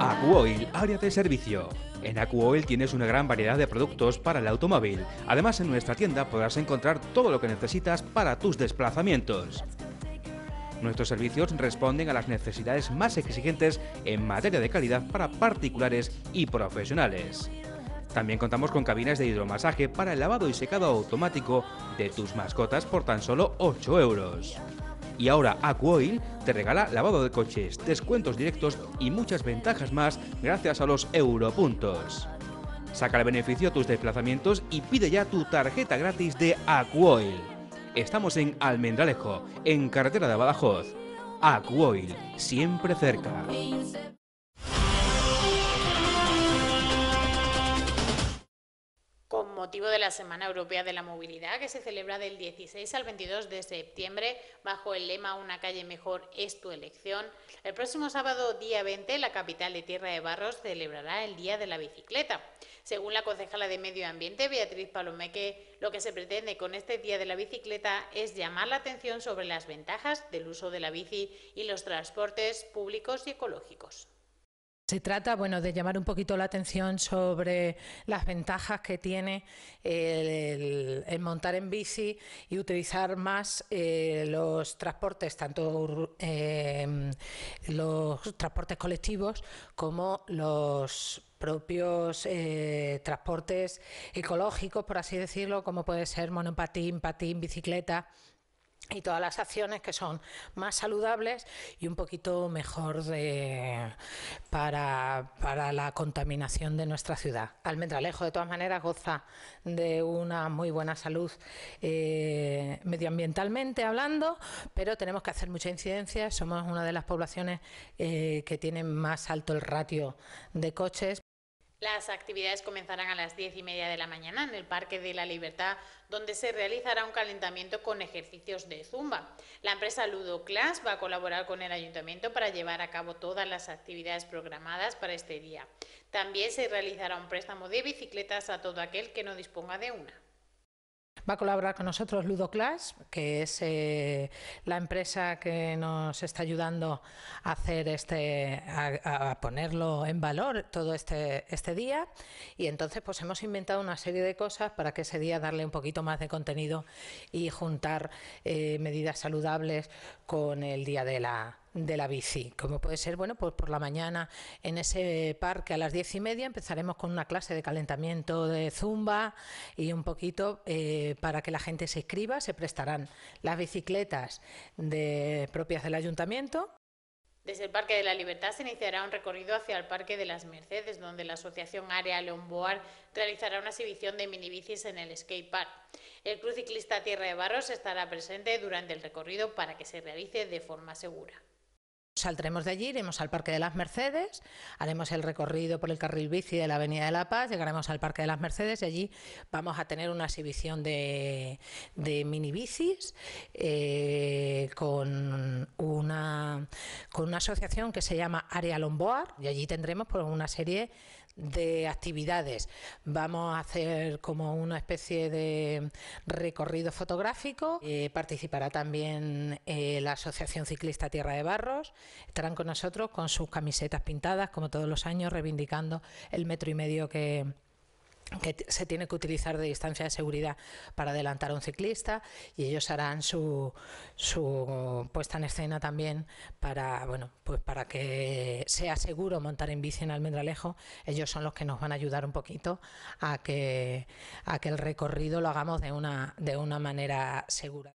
Acuoil, área de servicio. En Acuoil tienes una gran variedad de productos para el automóvil. Además, en nuestra tienda podrás encontrar todo lo que necesitas para tus desplazamientos. Nuestros servicios responden a las necesidades más exigentes en materia de calidad para particulares y profesionales. También contamos con cabinas de hidromasaje para el lavado y secado automático de tus mascotas por tan solo 8 euros. Y ahora AcuOil te regala lavado de coches, descuentos directos y muchas ventajas más gracias a los Europuntos. Saca el beneficio a tus desplazamientos y pide ya tu tarjeta gratis de AcuOil. Estamos en Almendralejo, en carretera de Badajoz. AcuOil, siempre cerca. motivo de la Semana Europea de la Movilidad, que se celebra del 16 al 22 de septiembre bajo el lema Una calle mejor es tu elección, el próximo sábado día 20 la capital de Tierra de Barros celebrará el Día de la Bicicleta. Según la concejala de Medio Ambiente, Beatriz Palomeque, lo que se pretende con este Día de la Bicicleta es llamar la atención sobre las ventajas del uso de la bici y los transportes públicos y ecológicos. Se trata, bueno, de llamar un poquito la atención sobre las ventajas que tiene el, montar en bici y utilizar más eh, los transportes, tanto em, los transportes colectivos como los propios eh, transportes ecológicos, por así decirlo, como puede ser monopatín, patín, bicicleta, y todas las acciones que son más saludables y un poquito mejor para, la contaminación de nuestra ciudad. Almendralejo, de todas maneras, goza de una muy buena salud eh, medioambientalmente hablando, pero tenemos que hacer mucha incidencia. Somos una de las poblaciones eh, que tiene más alto el ratio de coches las actividades comenzarán a las diez y media de la mañana en el Parque de la Libertad, donde se realizará un calentamiento con ejercicios de zumba. La empresa Ludo Class va a colaborar con el ayuntamiento para llevar a cabo todas las actividades programadas para este día. También se realizará un préstamo de bicicletas a todo aquel que no disponga de una. Va a colaborar con nosotros Ludoclass, que es eh, la empresa que nos está ayudando a hacer este, a, ponerlo en valor todo este, este día. Y entonces, pues hemos inventado una serie de cosas para que ese día darle un poquito más de contenido y juntar eh, medidas saludables con el día de la de la bici, como puede ser, bueno, pues por la mañana en ese parque a las diez y media empezaremos con una clase de calentamiento de zumba y un poquito eh, para que la gente se escriba se prestarán las bicicletas de, propias del ayuntamiento. Desde el Parque de la Libertad se iniciará un recorrido hacia el Parque de las Mercedes, donde la Asociación Área León Boar realizará una exhibición de minibicis en el skate park. El cruz Ciclista Tierra de Barros estará presente durante el recorrido para que se realice de forma segura. Saltaremos de allí, iremos al Parque de las Mercedes, haremos el recorrido por el carril bici de la Avenida de la Paz, llegaremos al Parque de las Mercedes y allí vamos a tener una exhibición de, de mini bicis eh, con, una, con una asociación que se llama Área Lomboar y allí tendremos pues, una serie de actividades. Vamos a hacer como una especie de recorrido fotográfico. Eh, participará también eh, la Asociación Ciclista Tierra de Barros. Estarán con nosotros con sus camisetas pintadas, como todos los años, reivindicando el metro y medio que, que se tiene que utilizar de distancia de seguridad para adelantar a un ciclista y ellos harán su, su puesta en escena también para bueno pues para que sea seguro montar en bici en Almendralejo ellos son los que nos van a ayudar un poquito a que a que el recorrido lo hagamos de una de una manera segura